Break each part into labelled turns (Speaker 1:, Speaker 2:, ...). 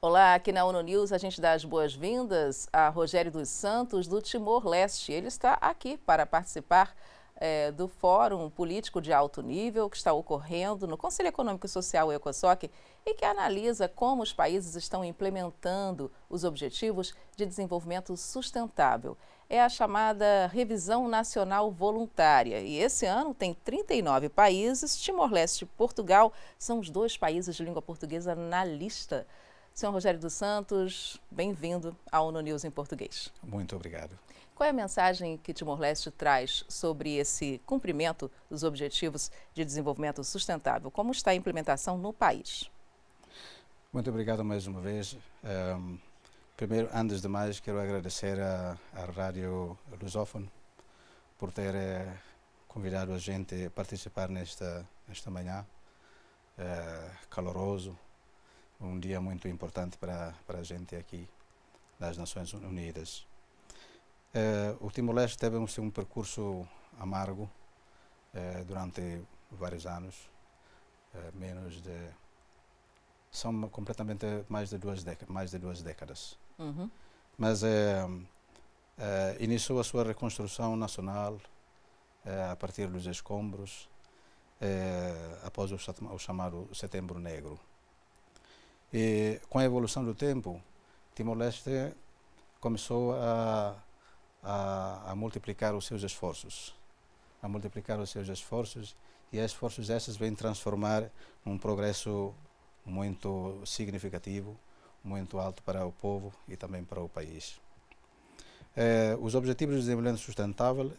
Speaker 1: Olá, aqui na ONU News a gente dá as boas-vindas a Rogério dos Santos, do Timor-Leste. Ele está aqui para participar é, do Fórum Político de Alto Nível que está ocorrendo no Conselho Econômico e Social ECOSOC e que analisa como os países estão implementando os Objetivos de Desenvolvimento Sustentável. É a chamada Revisão Nacional Voluntária e esse ano tem 39 países, Timor-Leste e Portugal são os dois países de língua portuguesa na lista. Senhor Rogério dos Santos, bem-vindo à ONU News em português.
Speaker 2: Muito obrigado.
Speaker 1: Qual é a mensagem que Timor-Leste traz sobre esse cumprimento dos Objetivos de Desenvolvimento Sustentável? Como está a implementação no país?
Speaker 2: Muito obrigado mais uma vez. Um, primeiro, antes de mais, quero agradecer à Rádio Lusófono por ter eh, convidado a gente a participar nesta, nesta manhã é, caloroso um dia muito importante para, para a gente aqui das Nações Unidas. Eh, o Timor-Leste teve um percurso amargo eh, durante vários anos, eh, menos de são completamente mais de duas décadas, mais de duas décadas. Uhum. Mas iniciou a sua reconstrução nacional a partir dos escombros após o, o chamado Setembro Negro. E com a evolução do tempo, Timor-Leste começou a, a, a, multiplicar os seus esforços. A multiplicar os seus esforços e esforços esses vêm transformar num progresso muito significativo, muito alto para o povo e também para o país. É, os Objetivos de Desenvolvimento Sustentável,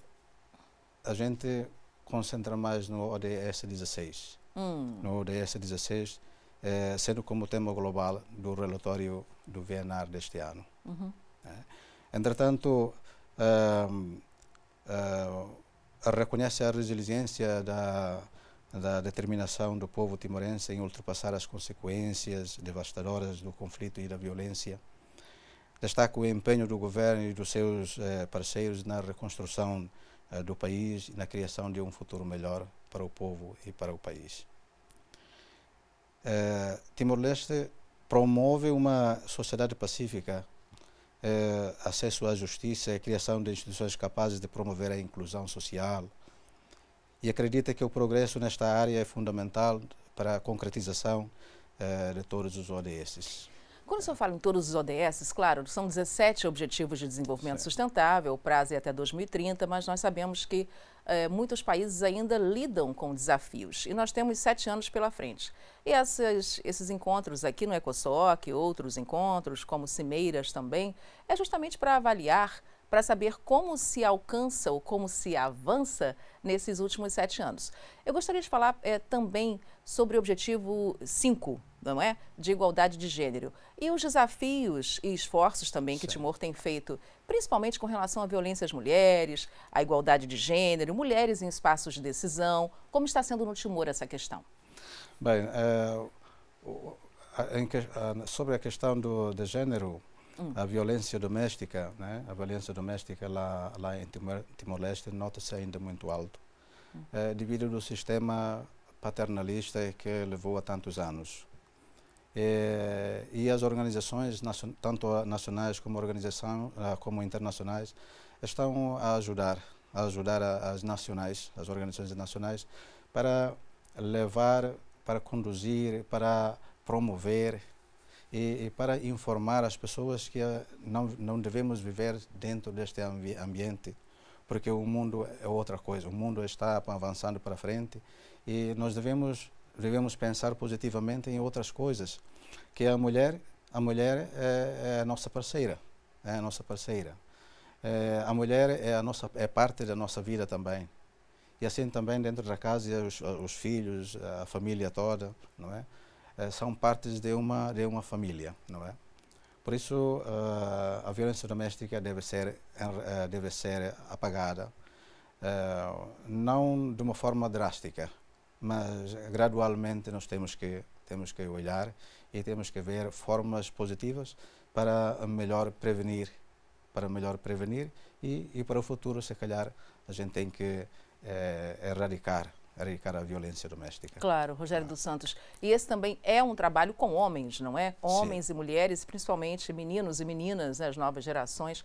Speaker 2: a gente concentra mais no ODS 16. Hum. No ODS 16, eh, sendo como tema global do relatório do VNR deste ano. Uhum. É. Entretanto, um, ehm, uh, ehm, reconhece a resiliência da, da determinação do povo timorense em ultrapassar as consequências devastadoras do conflito e da violência. Destaca o empenho do governo e dos seus eh, parceiros na reconstrução eh, do país e na criação de um futuro melhor para o povo e para o país. Eh, Timor-Leste promove uma sociedade pacífica, eh, acesso à justiça, criação de instituições capazes de promover a inclusão social. E acredita que o progresso nesta área é fundamental para a concretização eh, de todos os ODS.
Speaker 1: Quando o senhor fala em todos os ODS, claro, são 17 Objetivos de Desenvolvimento certo. Sustentável, o prazo é até 2030, mas nós sabemos que eh, muitos países ainda lidam com desafios e nós temos sete anos pela frente. E essas, esses encontros aqui no ECOSOC, outros encontros, como Cimeiras também, é justamente para avaliar, para saber como se alcança ou como se avança nesses últimos sete anos. Eu gostaria de falar eh, também sobre o Objetivo 5, não é? de igualdade de gênero. E os desafios e esforços também que Timor tem feito, principalmente com relação à violência às mulheres, à igualdade de gênero, mulheres em espaços de decisão. Como está sendo no Timor essa questão?
Speaker 2: Bem, é, sobre a questão do, de gênero, hum. a violência doméstica, né? a violência doméstica lá, lá em Timor-Leste nota-se ainda muito alto, hum. é, devido ao sistema paternalista que levou a tantos anos. É, e as organizações, tanto nacionais como, organização, ah, como internacionais, estão a ajudar, a ajudar as nacionais, as organizações nacionais, para levar, para conduzir, para promover e, e, para informar as pessoas que ah, não, não devemos viver dentro deste ambi ambiente, porque o mundo é outra coisa, o mundo está avançando para frente e nós devemos devemos pensar positivamente em outras coisas, que é a mulher, a mulher é, é a nossa parceira, é a nossa parceira. É, a mulher é a nossa é parte da nossa vida também. E assim também dentro da casa os, os filhos, a família toda, não é? é? São partes de uma de uma família, não é? Por isso uh, a violência doméstica deve ser uh, deve ser apagada, uh, não de uma forma drástica, mas gradualmente nós temos que temos que olhar e temos que ver formas positivas para melhor prevenir, para melhor prevenir e, e para o futuro se calhar a gente tem que eh, erradicar erradicar a violência doméstica.
Speaker 1: Claro, Rogério ah. dos Santos. E esse também é um trabalho com homens, não é? Homens Sim. e mulheres, principalmente meninos e meninas, né, as novas gerações.